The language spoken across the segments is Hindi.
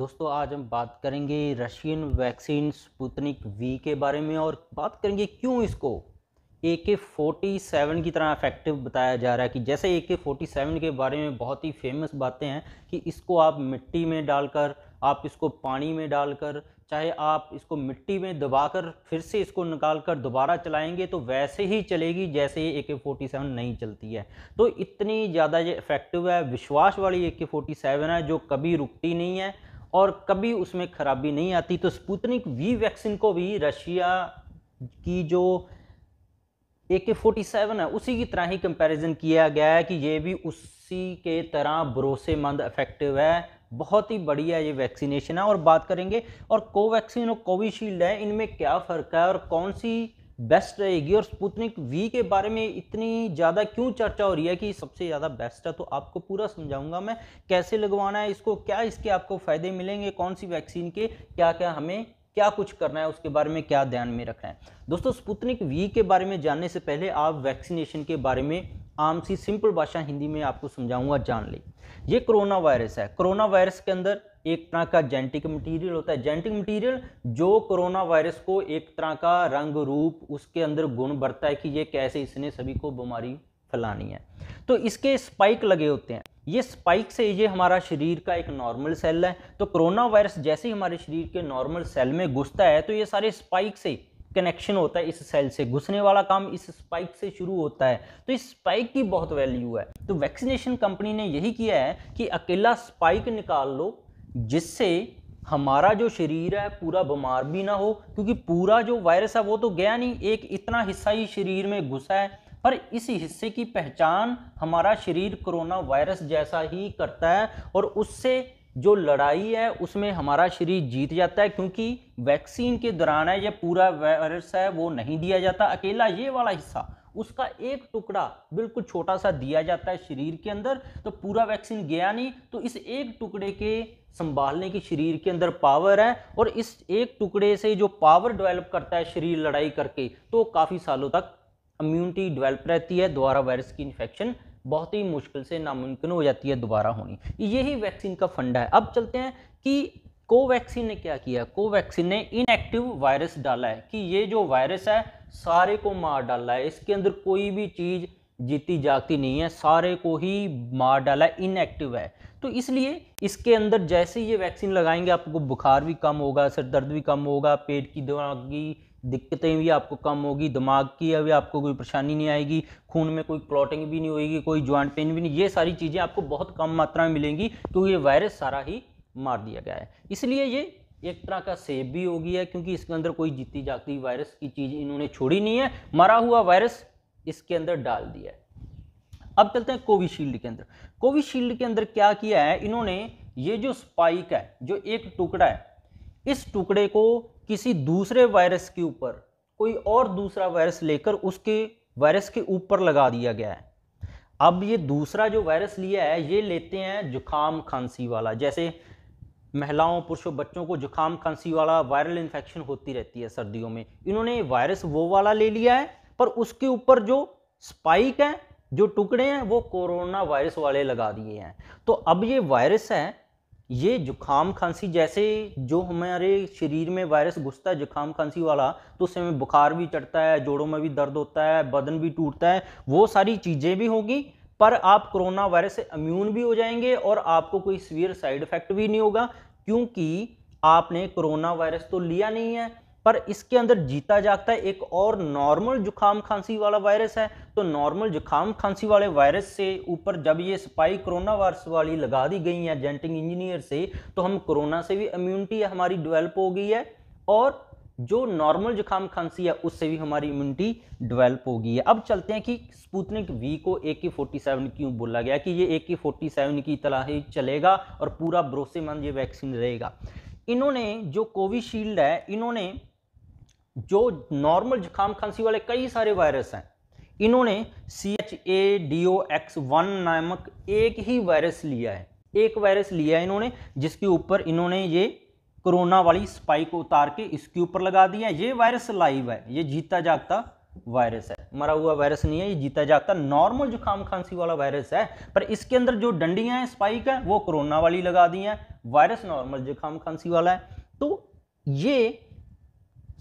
दोस्तों आज हम बात करेंगे रशियन वैक्सीन स्पुतनिक वी के बारे में और बात करेंगे क्यों इसको ए के फोर्टी सेवन की तरह इफेक्टिव बताया जा रहा है कि जैसे ए के फोर्टी सेवन के बारे में बहुत ही फेमस बातें हैं कि इसको आप मिट्टी में डालकर आप इसको पानी में डालकर चाहे आप इसको मिट्टी में दबाकर फिर से इसको निकाल कर दोबारा चलाएंगे तो वैसे ही चलेगी जैसे ए के फोर्टी सेवन नहीं चलती है तो इतनी ज़्यादा ये इफ़ेक्टिव है विश्वास वाली ए के फोर्टी सेवन है जो कभी रुकती नहीं है और कभी उसमें खराबी नहीं आती तो स्पुतनिक वी वैक्सीन को भी रशिया की जो ए के फोर्टी सेवन है उसी की तरह ही कंपैरिजन किया गया है कि ये भी उसी के तरह भरोसेमंद इफेक्टिव है बहुत ही बढ़िया ये वैक्सीनेशन है और बात करेंगे और कोवैक्सीन और कोविशील्ड है इनमें क्या फ़र्क है और कौन सी बेस्ट रहेगी और स्पुतनिक वी के बारे में इतनी ज़्यादा क्यों चर्चा हो रही है कि सबसे ज़्यादा बेस्ट है तो आपको पूरा समझाऊंगा मैं कैसे लगवाना है इसको क्या इसके आपको फ़ायदे मिलेंगे कौन सी वैक्सीन के क्या क्या हमें क्या कुछ करना है उसके बारे में क्या ध्यान में रखना है दोस्तों स्पुतनिक वी के बारे में जानने से पहले आप वैक्सीनेशन के बारे में आम सी सिंपल भाषा हिंदी में आपको समझाऊंगा जान ले ये कोरोना वायरस है कोरोना वायरस के अंदर एक तरह का जेंटिक मटेरियल होता है जेंटिक मटेरियल जो कोरोना वायरस को एक तरह का रंग रूप उसके अंदर गुण बढ़ता है कि ये कैसे इसने सभी को बीमारी फैलानी है तो इसके स्पाइक लगे होते हैं ये स्पाइक से ये हमारा शरीर का एक नॉर्मल सेल है तो कोरोना वायरस जैसे ही हमारे शरीर के नॉर्मल सेल में घुसता है तो ये सारे स्पाइक से कनेक्शन होता है इस सेल से घुसने वाला काम इस स्पाइक से शुरू होता है तो इस स्पाइक की बहुत वैल्यू है तो वैक्सीनेशन कंपनी ने यही किया है कि अकेला स्पाइक निकाल लो जिससे हमारा जो शरीर है पूरा बीमार भी ना हो क्योंकि पूरा जो वायरस है वो तो गया नहीं एक इतना हिस्सा ही शरीर में घुसा है पर इस हिस्से की पहचान हमारा शरीर कोरोना वायरस जैसा ही करता है और उससे जो लड़ाई है उसमें हमारा शरीर जीत जाता है क्योंकि वैक्सीन के दौरान है यह पूरा वायरस है वो नहीं दिया जाता अकेला ये वाला हिस्सा उसका एक टुकड़ा बिल्कुल छोटा सा दिया जाता है शरीर के अंदर तो पूरा वैक्सीन गया नहीं तो इस एक टुकड़े के संभालने की शरीर के अंदर पावर है और इस एक टुकड़े से जो पावर डेवलप करता है शरीर लड़ाई करके तो काफ़ी सालों तक इम्यूनिटी डेवलप रहती है दोबारा वायरस की इन्फेक्शन बहुत ही मुश्किल से नामुमकिन हो जाती है दोबारा होनी यही वैक्सीन का फंडा है अब चलते हैं कि कोवैक्सीन ने क्या किया कोवैक्सीन ने इनएक्टिव वायरस डाला है कि ये जो वायरस है सारे को मार डाला है इसके अंदर कोई भी चीज़ जीती जागती नहीं है सारे को ही मार डाला है इनएक्टिव है तो इसलिए इसके अंदर जैसे ही ये वैक्सीन लगाएंगे आपको बुखार भी कम होगा सर दर्द भी कम होगा पेट की दिमाग की दिक्कतें भी आपको कम होगी दिमाग की अभी आपको कोई परेशानी नहीं आएगी खून में कोई क्लॉटिंग भी नहीं होगी कोई ज्वाइंट पेन भी नहीं ये सारी चीज़ें आपको बहुत कम मात्रा में मिलेंगी क्योंकि तो ये वायरस सारा ही मार दिया गया है इसलिए ये एक तरह का सेब भी हो गया है क्योंकि इसके अंदर कोई जीती जाती वायरस की चीज़ इन्होंने छोड़ी नहीं है मरा हुआ वायरस इसके अंदर डाल दिया है अब चलते हैं कोविशील्ड के अंदर कोविशील्ड के अंदर क्या किया है इन्होंने ये जो स्पाइक है जो एक टुकड़ा है इस टुकड़े को किसी दूसरे वायरस के ऊपर कोई और दूसरा वायरस लेकर उसके वायरस के ऊपर लगा दिया गया है अब ये दूसरा जो वायरस लिया है ये लेते हैं जुकाम खांसी वाला जैसे महिलाओं पुरुषों बच्चों को जुकाम खांसी वाला वायरल इन्फेक्शन होती रहती है सर्दियों में इन्होंने वायरस वो वाला ले लिया है पर उसके ऊपर जो स्पाइक है जो टुकड़े हैं वो कोरोना वायरस वाले लगा दिए हैं तो अब ये वायरस है ये जुकाम खांसी जैसे जो हमारे शरीर में वायरस घुसता है जुकाम खांसी वाला तो उससे हमें बुखार भी चढ़ता है जोड़ों में भी दर्द होता है बदन भी टूटता है वो सारी चीज़ें भी होगी पर आप कोरोना वायरस से इम्यून भी हो जाएंगे और आपको कोई सीवियर साइड इफेक्ट भी नहीं होगा क्योंकि आपने कोरोना वायरस तो लिया नहीं है पर इसके अंदर जीता जागता है एक और नॉर्मल जुकाम खांसी वाला वायरस है तो नॉर्मल जुकाम खांसी वाले वायरस से ऊपर जब ये स्पाई कोरोना वायरस वाली लगा दी गई है जेंटिंग इंजीनियर से तो हम कोरोना से भी इम्यूनिटी हमारी डेवलप हो गई है और जो नॉर्मल जुकाम खांसी है उससे भी हमारी इम्यूनिटी डेवलप होगी है अब चलते हैं कि स्पूतनिक वी को ए के फोर्टी सेवन क्यों बोला गया कि ये ए के फोर्टी सेवन की तरह ही चलेगा और पूरा भरोसेमंद ये वैक्सीन रहेगा इन्होंने जो कोविशील्ड है इन्होंने जो नॉर्मल जुकाम खांसी वाले कई सारे वायरस हैं इन्होंने C H A D O X one नामक एक ही वायरस लिया है एक वायरस लिया है इन्होंने जिसके ऊपर इन्होंने ये कोरोना वाली स्पाइक उतार के इसके ऊपर लगा दिया ये वायरस लाइव है ये जीता जागता वायरस है मरा हुआ वायरस नहीं है ये जीता जागता नॉर्मल जुकाम खांसी वाला वायरस है पर इसके अंदर जो डंडियां हैं स्पाइक है वो कोरोना वाली लगा दी है वायरस नॉर्मल जुकाम खांसी वाला है तो ये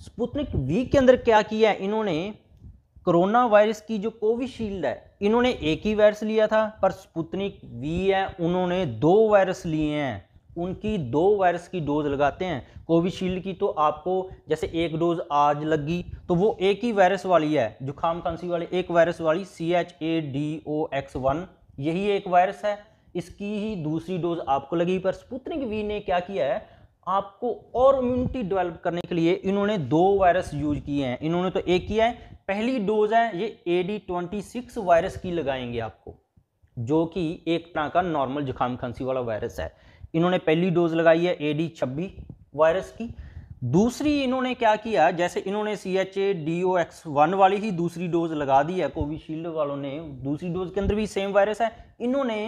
स्पुतनिक वी के अंदर क्या किया है इन्होंने कोरोना वायरस की जो कोविशील्ड है इन्होंने एक ही वायरस लिया था पर स्पुतनिक वी है उन्होंने दो वायरस लिए हैं उनकी दो वायरस की डोज लगाते हैं कोविशील्ड की तो आपको जैसे एक डोज आज लगी तो वो एक ही वायरस वाली है जुकाम खांसी वाली एक वायरस वाली C H A D O X one यही एक वायरस है इसकी ही दूसरी डोज आपको लगी पर स्पुतनिक वी ने क्या किया है आपको और इम्यूनिटी डेवलप करने के लिए इन्होंने दो वायरस यूज किए हैं इन्होंने तो एक किया है पहली डोज है ये A D twenty six virus की लगाएंगे आपको जो कि एक तरह का नॉर्मल जुकाम खांसी वाला वायरस है इन्होंने पहली डोज लगाई है ए डी छब्बी वायरस की दूसरी इन्होंने क्या किया जैसे इन्होंने C H A D O X one वाली ही दूसरी डोज लगा दी है कोविशील्ड वालों ने दूसरी डोज के अंदर भी सेम वायरस है इन्होंने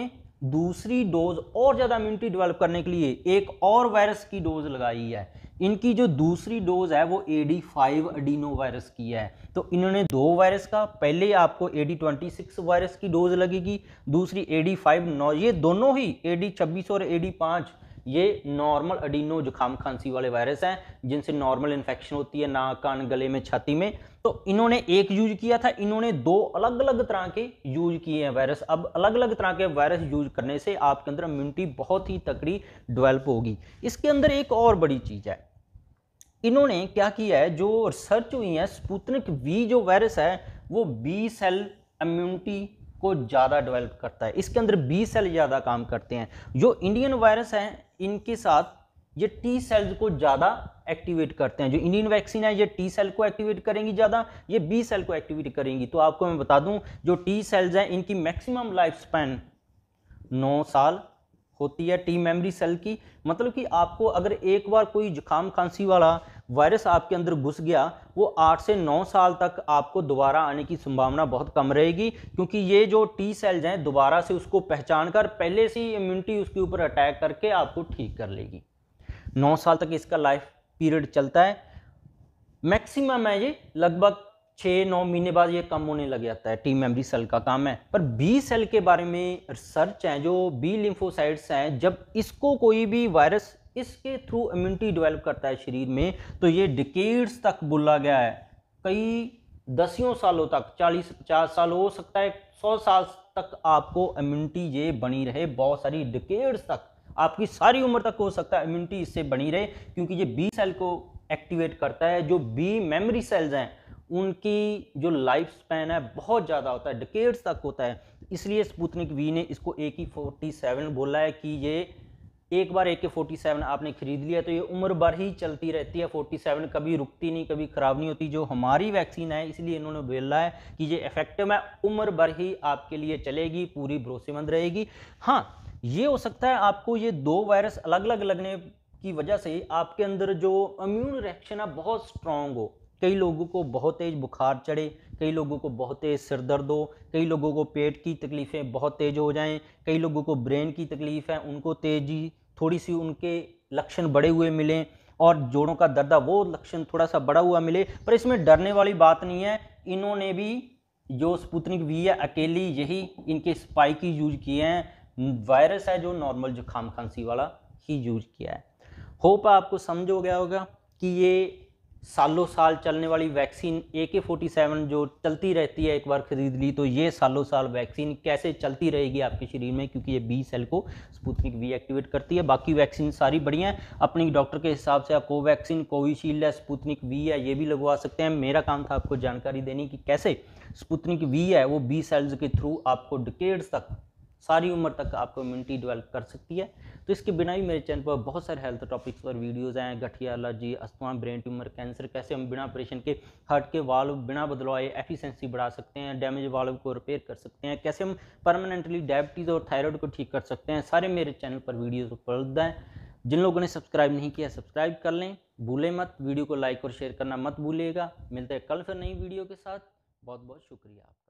दूसरी डोज और ज़्यादा इम्यूनिटी डेवलप करने के लिए एक और वायरस की डोज लगाई है इनकी जो दूसरी डोज है वो A D five adeno virus की है तो इन्होंने दो वायरस का पहले आपको A D twenty six virus की डोज लगेगी दूसरी ए डी फाइव नौ ये दोनों ही ए डी छब्बीस और ए डी पाँच ये नॉर्मल अडीनो जुकाम खांसी वाले वायरस हैं जिनसे नॉर्मल इन्फेक्शन होती है नाक कान गले में छाती में तो इन्होंने एक यूज किया था इन्होंने दो अलग अलग तरह के यूज किए हैं वायरस अब अलग अलग तरह के वायरस यूज करने से आपके अंदर इम्यूनिटी बहुत ही तकड़ी डेवलप होगी इसके अंदर एक और बड़ी चीज़ है इन्होंने क्या किया है जो रिसर्च हुई है स्पुतनिक वी जो वायरस है वो बी सेल इम्यूनिटी को ज़्यादा डेवलप करता है इसके अंदर बी सेल ज़्यादा काम करते हैं जो इंडियन वायरस हैं इनके साथ ये टी सेल्स को ज़्यादा एक्टिवेट करते हैं जो इंडियन वैक्सीन है ये टी सेल को एक्टिवेट करेंगी ज़्यादा ये बी सेल को एक्टिवेट करेंगी तो आपको मैं बता दूं जो टी सेल्स हैं इनकी मैक्सिमम लाइफ स्पैन नौ साल होती है टी मेमरी सेल की मतलब कि आपको अगर एक बार कोई जुकाम खांसी वाला वायरस आपके अंदर घुस गया वो आठ से नौ साल तक आपको दोबारा आने की संभावना बहुत कम रहेगी क्योंकि ये जो टी सेल्स हैं दोबारा से उसको पहचान कर पहले से ही इम्यूनिटी उसके ऊपर अटैक करके आपको ठीक कर लेगी नौ साल तक इसका लाइफ पीरियड चलता है मैक्सिमम है ये लगभग छः नौ महीने बाद ये कम होने लग जाता है टी मेमरी सेल का काम है पर बी सेल के बारे में रिसर्च हैं जो बी लिम्फोसाइड्स हैं जब इसको कोई भी वायरस इसके थ्रू इम्यूनिटी डेवलप करता है शरीर में तो ये डिकेड्स तक बोला गया है कई दसियों सालों तक चालीस पचास साल हो सकता है सौ साल तक आपको इम्यूनिटी ये बनी रहे बहुत सारी डिकेड्स तक आपकी सारी उम्र तक हो सकता है इम्यूनिटी इससे बनी रहे क्योंकि ये बी सेल को एक्टिवेट करता है जो बी मेमोरी सेल्स हैं उनकी जो लाइफ स्पैन है बहुत ज़्यादा होता है डिकेड्स तक होता है इसलिए स्पुतनिक वी ने इसको ए की फोर्टी सेवन बोला है कि ये एक बार ए के फोर्टी सेवन आपने खरीद लिया तो ये उम्र भर ही चलती रहती है फोर्टी सेवन कभी रुकती नहीं कभी ख़राब नहीं होती जो हमारी वैक्सीन है इसलिए इन्होंने बोला है कि ये इफेक्टिव है उम्र भर ही आपके लिए चलेगी पूरी भरोसेमंद रहेगी हाँ ये हो सकता है आपको ये दो वायरस अलग अलग लगने की वजह से आपके अंदर जो इम्यून रिएक्शन है बहुत स्ट्रांग हो कई लोगों को बहुत तेज़ बुखार चढ़े कई लोगों को बहुत तेज़ सिर दर्द हो कई लोगों को पेट की तकलीफ़ें बहुत तेज़ हो जाएं कई लोगों को ब्रेन की तकलीफ़ है उनको तेज़ी थोड़ी सी उनके लक्षण बड़े हुए मिलें और जोड़ों का दर्दा वो लक्षण थोड़ा सा बड़ा हुआ मिले पर इसमें डरने वाली बात नहीं है इन्होंने भी जो स्पुतनिक वी है अकेली यही इनके स्पाइक की यूज किए हैं वायरस है जो नॉर्मल जुकाम खांसी वाला ही यूज किया है होप आपको समझ हो गया होगा कि ये सालों साल चलने वाली वैक्सीन ए के फोर्टी सेवन जो चलती रहती है एक बार खरीद ली तो ये सालों साल वैक्सीन कैसे चलती रहेगी आपके शरीर में क्योंकि ये बी सेल को स्पुतनिक वी एक्टिवेट करती है बाकी वैक्सीन सारी बढ़िया है अपनी डॉक्टर के हिसाब से आप कोवैक्सीन कोविशील्ड है स्पुतनिक वी है ये भी लगवा सकते हैं मेरा काम था आपको जानकारी देने की कैसे स्पुतनिक वी है वो बी सेल्स के थ्रू आपको डिकेड्स तक सारी उम्र तक आपको इम्यूनिटी डेवलप कर सकती है तो इसके बिना ही मेरे चैनल पर बहुत सारे हेल्थ टॉपिक्स पर वीडियोज़ हैं गठिया allergy asthma brain tumour cancer कैसे हम बिना ऑपरेशन के हार्ट के वाल्व बिना बदलवाए एफिशिएंसी बढ़ा सकते हैं डैमेज वाल्व को रिपेयर कर सकते हैं कैसे हम परमानेंटली डायबिटीज़ और थायरॉयड को ठीक कर सकते हैं सारे मेरे चैनल पर वीडियोज़ उपलब्ध हैं जिन लोगों ने सब्सक्राइब नहीं किया सब्सक्राइब कर लें भूलें मत वीडियो को लाइक और शेयर करना मत भूलिएगा मिलते हैं कल फिर नई वीडियो के साथ बहुत बहुत शुक्रिया